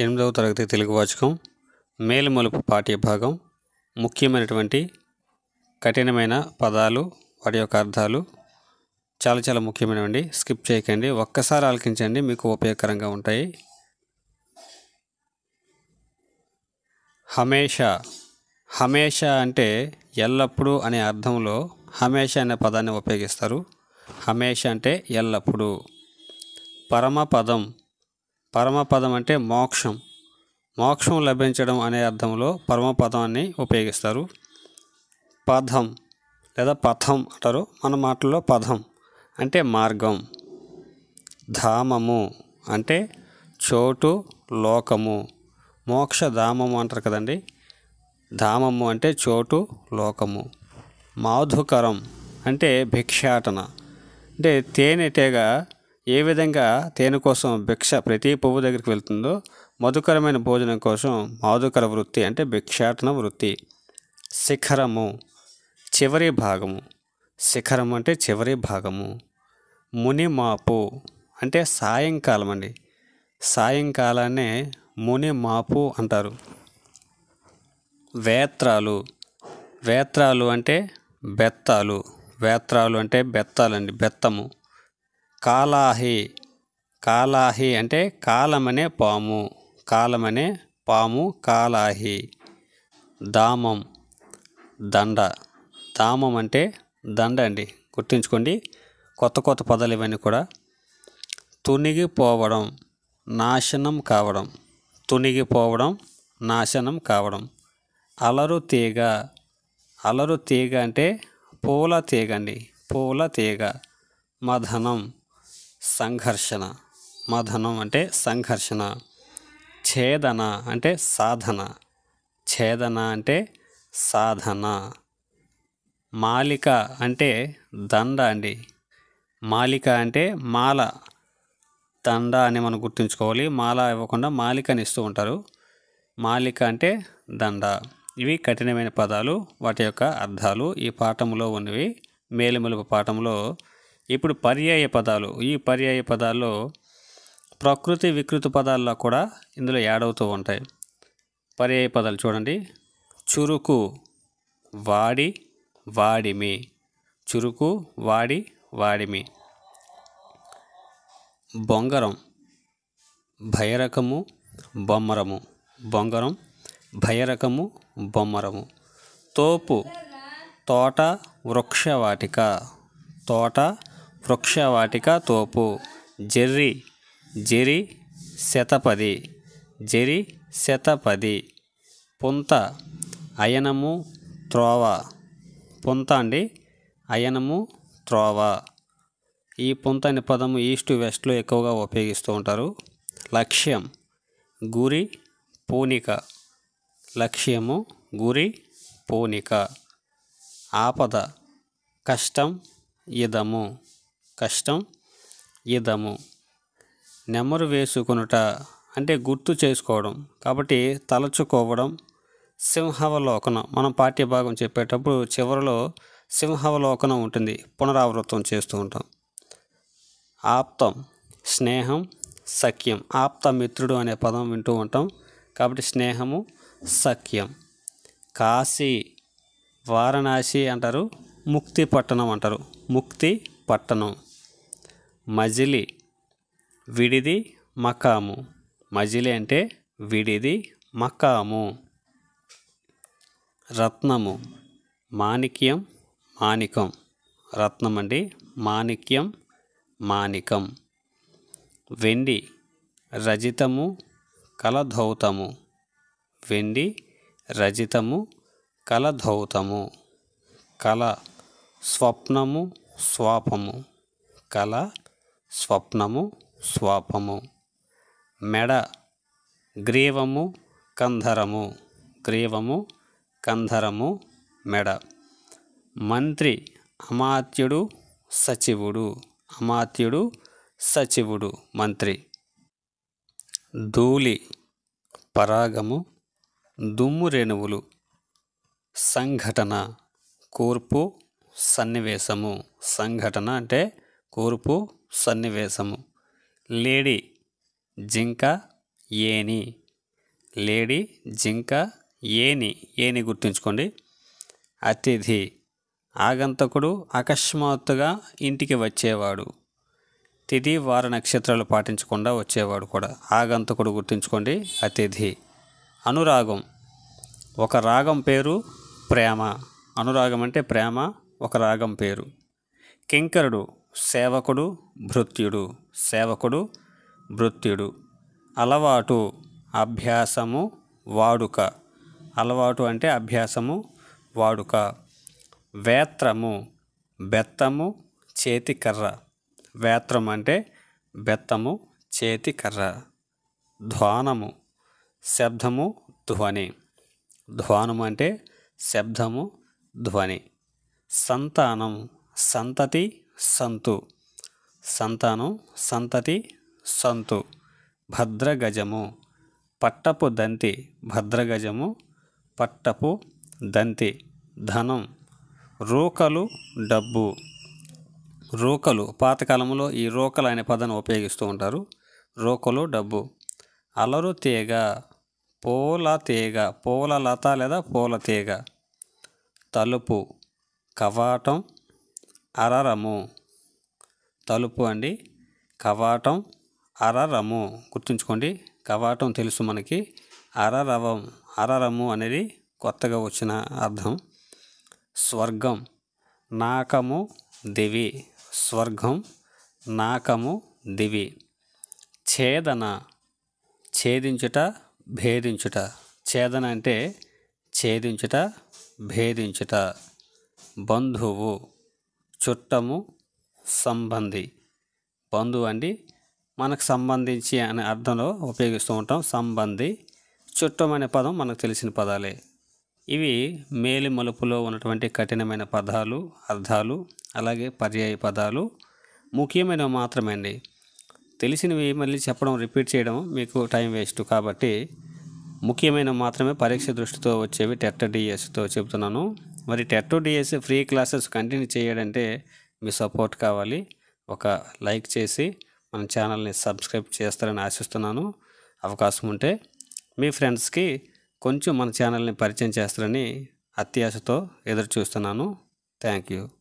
ఎనిమిదవ తరగతి తెలుగు వాచకం మేలుమలుపు పాఠ్యభాగం ముఖ్యమైనటువంటి కఠినమైన పదాలు వాటి యొక్క అర్థాలు చాలా చాలా ముఖ్యమైనవండి స్కిప్ చేయకండి ఒక్కసారి ఆలకించండి మీకు ఉపయోగకరంగా ఉంటాయి హమేషా హమేషా అంటే ఎల్లప్పుడూ అనే అర్థంలో హమేషా అనే పదాన్ని ఉపయోగిస్తారు హమేషా అంటే ఎల్లప్పుడూ పరమ పదం పరమపదం అంటే మోక్షం మోక్షం లభించడం అనే అర్థంలో పరమపదాన్ని ఉపయోగిస్తారు పదం లేదా పథం అంటారు మన మాటల్లో పదం అంటే మార్గం ధామము అంటే చోటు లోకము ధామము అంటారు కదండి ధామము అంటే చోటు లోకము మాధుకరం అంటే భిక్షాటన అంటే తేనెటేగా ఏ విధంగా తేనె కోసం భిక్ష ప్రతి పువ్వు దగ్గరికి వెళ్తుందో మధుకరమైన భోజనం కోసం మాధుకర వృత్తి అంటే భిక్షాటన వృత్తి శిఖరము చివరి భాగము శిఖరం అంటే చివరి భాగము మునిమాపు అంటే సాయంకాలం అండి సాయంకాలాన్నే మునిమాపు అంటారు వేత్రాలు వేత్రాలు అంటే బెత్తాలు వేత్రాలు అంటే బెత్తాలండి బెత్తము కాలాహి కాలాహి అంటే కాలమనే పాము కాలమనే పాము కాలాహి దామం దండ దామం అంటే దండ అండి గుర్తుంచుకోండి కొత్త కొత్త పదాలు ఇవన్నీ కూడా తునిగిపోవడం నాశనం కావడం తునిగిపోవడం నాశనం కావడం అలరు తీగ అలరు తీగ అంటే పూల తీగ అండి పూల తీగ మధనం సంఘర్షణ మధనం అంటే సంఘర్షణ ఛేదన అంటే సాధన ఛేదన అంటే సాధన మాలిక అంటే దండ అండి మాలిక అంటే మాల దండ అని మనం గుర్తుంచుకోవాలి మాల ఇవ్వకుండా మాలికని ఇస్తూ ఉంటారు మాలిక అంటే దండ ఇవి కఠినమైన పదాలు వాటి యొక్క అర్థాలు ఈ పాఠంలో ఉన్నవి మేలుమెలుపు పాఠంలో ఇప్పుడు పర్యాయ పదాలు ఈ పర్యాయ పదాల్లో ప్రకృతి వికృతి పదాల్లో కూడా ఇందులో యాడ్ అవుతూ ఉంటాయి పర్యాయ పదాలు చూడండి చురుకు వాడి వాడిమి చురుకు వాడి వాడిమి బొంగరం భయరకము బొమ్మరము బొంగరం భయరకము బొమ్మరము తోపు తోట వృక్షవాటిక తోట వృక్షవాటిక తోపు జెర్రీ జెరి శతపది జెరి శతపది పుంత అయనము త్రోవ పుంత అండి అయనము త్రోవ ఈ పుంత అనే పదము ఈస్ట్ వెస్ట్లో ఎక్కువగా ఉపయోగిస్తూ ఉంటారు లక్ష్యం గురి పూనిక లక్ష్యము గురి పూనిక ఆపద కష్టం ఇదము కష్టం ఇదము నెమరు వేసుకొనుట అంటే గుర్తు చేసుకోవడం కాబట్టి తలచుకోవడం సింహవలోకనం మనం పాఠ్యభాగం చెప్పేటప్పుడు చివరిలో సింహవలోకనం ఉంటుంది పునరావృతం చేస్తూ ఉంటాం ఆప్తం స్నేహం సఖ్యం ఆప్త మిత్రుడు అనే పదం వింటూ ఉంటాం కాబట్టి స్నేహము సఖ్యం కాశీ వారణాసి అంటారు ముక్తి పట్టణం అంటారు ముక్తి పట్టణం మజిలి విడిది మకాము మజిలి అంటే విడిది మకాము రత్నము మాణిక్యం మాణికం రత్నం అండి మాణిక్యం మాణికం వెండి రజితము కలధౌతము వెండి రజితము కలధౌతము కళ స్వప్నము స్వాపము కళ స్వప్నము స్వాపము మెడ గ్రీవము కంధరము గ్రీవము కంధరము మెడ మంత్రి అమాత్యుడు సచివుడు అమాత్యుడు సచివుడు మంత్రి ధూళి పరాగము దుమ్ము రేణువులు సంఘటన కూర్పు సన్నివేశము సంఘటన అంటే కూర్పు సన్నివేశము లేడీ జింక ఏని లేడీ జింక ఏని ఏని గుర్తుంచుకోండి అతిథి ఆగంతకుడు అకస్మాత్తుగా ఇంటికి వచ్చేవాడు తిథి వార నక్షత్రాలు పాటించకుండా వచ్చేవాడు కూడా ఆగంతకుడు గుర్తుంచుకోండి అతిథి అనురాగం ఒక రాగం పేరు ప్రేమ అనురాగం అంటే ప్రేమ ఒక రాగం పేరు కింకరుడు సేవకుడు భృత్యుడు సేవకుడు భృత్యుడు అలవాటు అభ్యాసము వాడుక అలవాటు అంటే అభ్యాసము వాడుక వేత్రము బెత్తము చేతికర్ర వేత్రం అంటే బెత్తము చేతికర్ర ధ్వానము శబ్దము ధ్వని ధ్వానం అంటే శబ్దము ధ్వని సంతానం సంతతి సంతు సంతానం సంతతి సంతు భద్రగజము పట్టపు దంతి భద్రగజము పట్టపు దంతి ధనం రోకలు డబ్బు రోకలు పాతకాలంలో ఈ రోకలు అనే పదాన్ని ఉపయోగిస్తూ ఉంటారు రోకలు డబ్బు అలరు తీగ పూల తీగ పూల లత లేదా పూల తీగ తలుపు కవాటం అరరము తలుపు అండి కవాటం అరరము గుర్తుంచుకోండి కవాటం తెలుసు మనకి అరరవం అరరము అనేది కొత్తగా వచ్చిన అర్థం స్వర్గం నాకము దివి స్వర్గం నాకము దివి ఛేదన ఛేదించుట భేదించుట ఛేదన అంటే ఛేదించుట భేదించుట బంధువు చుట్టము సంబంధి బంధు అండి మనకు సంబంధించి అనే అర్థంలో ఉపయోగిస్తూ ఉంటాం సంబంధి చుట్టం అనే పదం మనకు తెలిసిన పదాలే ఇవి మేలి మలుపులో ఉన్నటువంటి కఠినమైన పదాలు అర్థాలు అలాగే పర్యాయ పదాలు ముఖ్యమైనవి మాత్రమే అండి తెలిసినవి మళ్ళీ చెప్పడం రిపీట్ చేయడం మీకు టైం వేస్ట్ కాబట్టి ముఖ్యమైన మాత్రమే పరీక్ష దృష్టితో వచ్చేవి టెట్ డిఎస్తో చెబుతున్నాను మరి టెట్టో డిఎస్ ఫ్రీ క్లాసెస్ కంటిన్యూ చేయడంటే మీ సపోర్ట్ కావాలి ఒక లైక్ చేసి మన ఛానల్ని సబ్స్క్రైబ్ చేస్తారని ఆశిస్తున్నాను అవకాశం ఉంటే మీ ఫ్రెండ్స్కి కొంచెం మన ఛానల్ని పరిచయం చేస్తారని అత్యాశతో ఎదురు చూస్తున్నాను థ్యాంక్ యూ